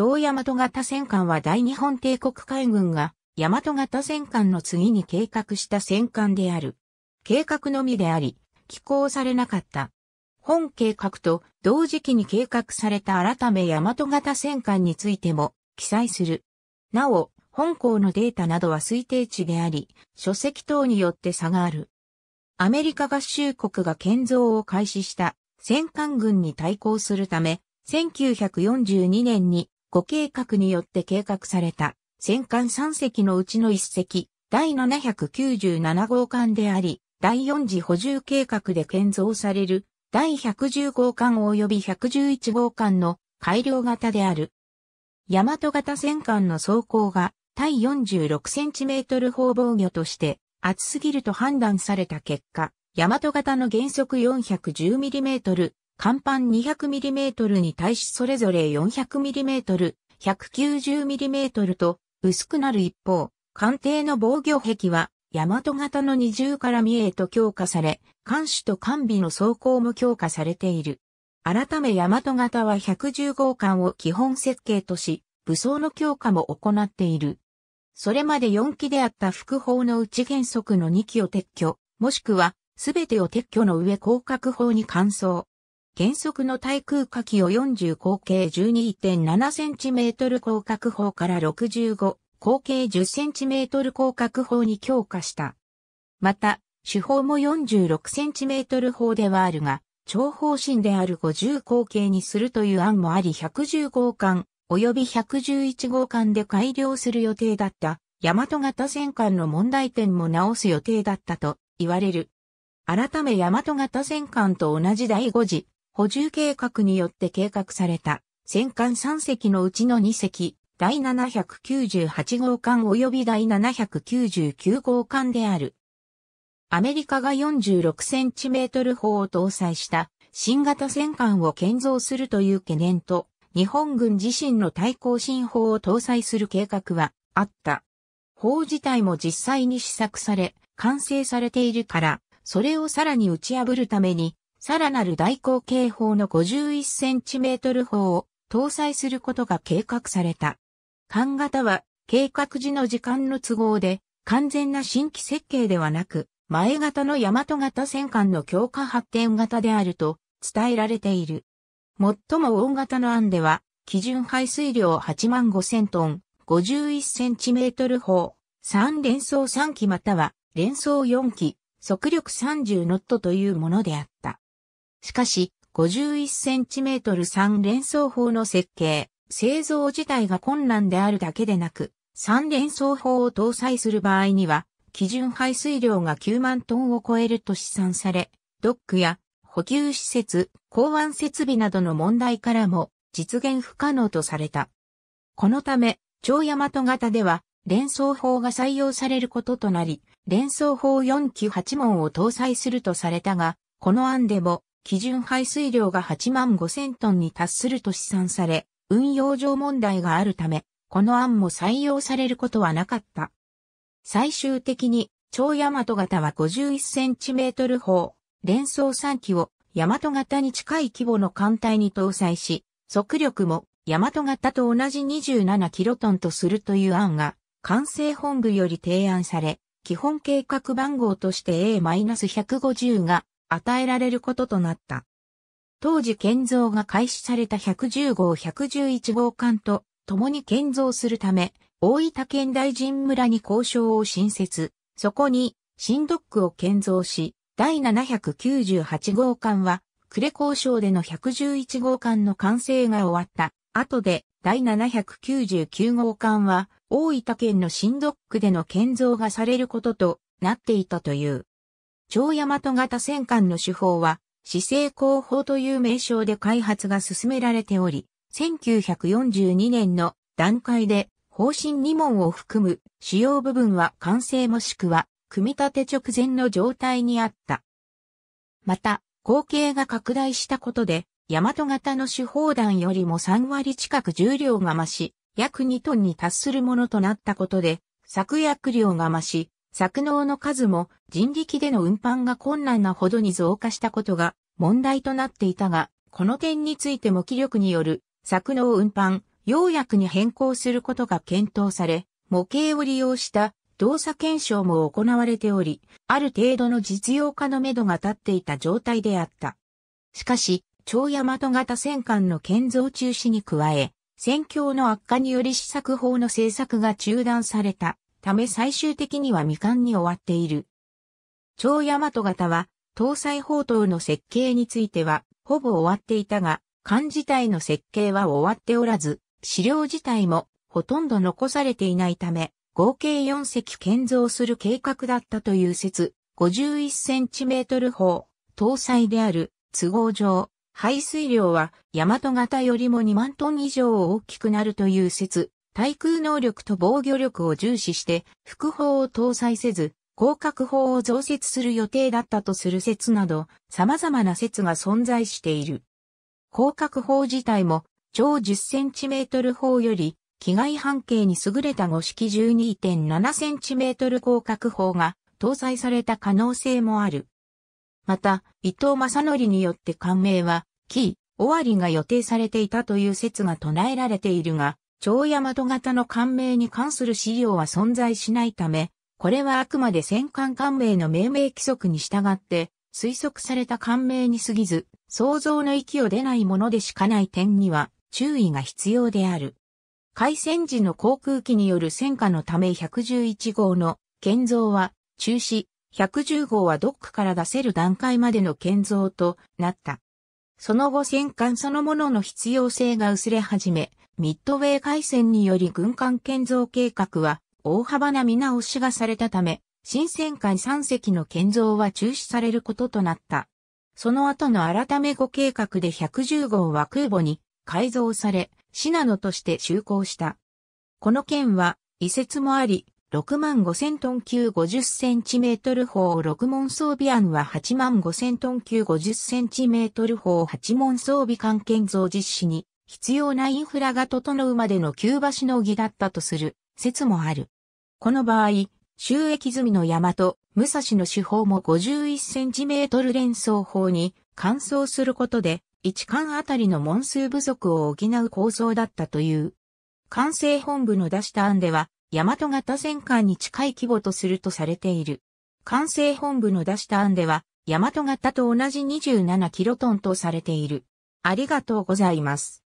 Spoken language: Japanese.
超大和型戦艦は大日本帝国海軍が大和型戦艦の次に計画した戦艦である。計画のみであり、寄港されなかった。本計画と同時期に計画された改め大和型戦艦についても記載する。なお、本校のデータなどは推定値であり、書籍等によって差がある。アメリカ合衆国が建造を開始した戦艦軍に対抗するため、1942年に五計画によって計画された戦艦3隻のうちの1隻、第797号艦であり、第4次補充計画で建造される第110号艦及び111号艦の改良型である。大和型戦艦の走行が対 46cm 砲防御として厚すぎると判断された結果、大和型の原則 410mm 甲板 200mm に対しそれぞれ 400mm、190mm と薄くなる一方、艦艇の防御壁は、大和型の二重から三重と強化され、艦首と艦尾の装甲も強化されている。改め大和型は110号艦を基本設計とし、武装の強化も行っている。それまで4機であった副砲のうち原則の2機を撤去、もしくは、すべてを撤去の上広角砲に換装。原則の対空火器を40口径 12.7cm 広角砲から65口径 10cm 広角砲に強化した。また、手法も 46cm 砲ではあるが、長方針である50口径にするという案もあり110号艦及び111号艦で改良する予定だった。大和型戦艦の問題点も直す予定だったと言われる。改め大和型戦艦と同じ第5次補充計画によって計画された戦艦3隻のうちの2隻、第798号艦及び第799号艦である。アメリカが46センチメートル砲を搭載した新型戦艦を建造するという懸念と、日本軍自身の対抗新砲を搭載する計画はあった。砲自体も実際に試作され、完成されているから、それをさらに打ち破るために、さらなる大口径砲の 51cm 砲を搭載することが計画された。艦型は計画時の時間の都合で完全な新規設計ではなく、前型の大和型戦艦の強化発展型であると伝えられている。最も大型の案では、基準排水量8万5000トン、51cm 砲、3連装3機または連装4機、速力30ノットというものであった。しかし、51cm 三連装砲の設計、製造自体が困難であるだけでなく、三連装砲を搭載する場合には、基準排水量が9万トンを超えると試算され、ドックや補給施設、港湾設備などの問題からも実現不可能とされた。このため、超大和型では連装砲が採用されることとなり、連装砲4機8門を搭載するとされたが、この案でも基準排水量が8万5千トンに達すると試算され、運用上問題があるため、この案も採用されることはなかった。最終的に、超大和型は5 1トル砲、連装3機を大和型に近い規模の艦隊に搭載し、速力も大和型と同じ27キロトンとするという案が、管制本部より提案され、基本計画番号として A-150 が与えられることとなった。当時建造が開始された110号111号館と共に建造するため、大分県大神村に交渉を新設、そこに新ドックを建造し、第798号館は、呉交渉での111号館の完成が終わった。後で、第799号館は、大分県の新ドックでの建造がされることとなっていたという。超大和型戦艦の手法は、姿勢工法という名称で開発が進められており、1942年の段階で方針2問を含む主要部分は完成もしくは組み立て直前の状態にあった。また、口径が拡大したことで、大和型の手法弾よりも3割近く重量が増し、約2トンに達するものとなったことで、作薬量が増し、作能の数も人力での運搬が困難なほどに増加したことが問題となっていたが、この点についても気力による作能運搬、要約に変更することが検討され、模型を利用した動作検証も行われており、ある程度の実用化のめどが立っていた状態であった。しかし、超大和型戦艦の建造中止に加え、戦況の悪化により試作法の制作が中断された。ため最終的には未完に終わっている。超大和型は、搭載砲塔の設計については、ほぼ終わっていたが、艦自体の設計は終わっておらず、資料自体もほとんど残されていないため、合計4隻建造する計画だったという説、51センチメートル砲、搭載である、都合上、排水量は、大和型よりも2万トン以上大きくなるという説、対空能力と防御力を重視して、副砲を搭載せず、広角砲を増設する予定だったとする説など、様々な説が存在している。広角砲自体も、超 10cm 砲より、機外半径に優れた五式 12.7cm 広角砲が搭載された可能性もある。また、伊藤正則によって艦名は、キー、終わりが予定されていたという説が唱えられているが、長山戸型の艦名に関する資料は存在しないため、これはあくまで戦艦艦名の命名規則に従って、推測された艦名に過ぎず、想像の域を出ないものでしかない点には注意が必要である。海戦時の航空機による戦火のため111号の建造は中止、110号はドックから出せる段階までの建造となった。その後戦艦そのものの必要性が薄れ始め、ミッドウェー海戦により軍艦建造計画は大幅な見直しがされたため、新戦艦3隻の建造は中止されることとなった。その後の改め後計画で110号は空母に改造され、シナノとして就航した。この件は、移設もあり、6万5千トン級50センチメートル砲6門装備案は8万5千トン級50センチメートル砲8門装備艦建造実施に必要なインフラが整うまでの急場しのぎだったとする説もある。この場合、収益済みの山と武蔵の手法も5 1トル連想法に換装することで、一巻あたりの門数不足を補う構造だったという。完成本部の出した案では、大和型戦艦に近い規模とするとされている。完成本部の出した案では、大和型と同じ27キロトンとされている。ありがとうございます。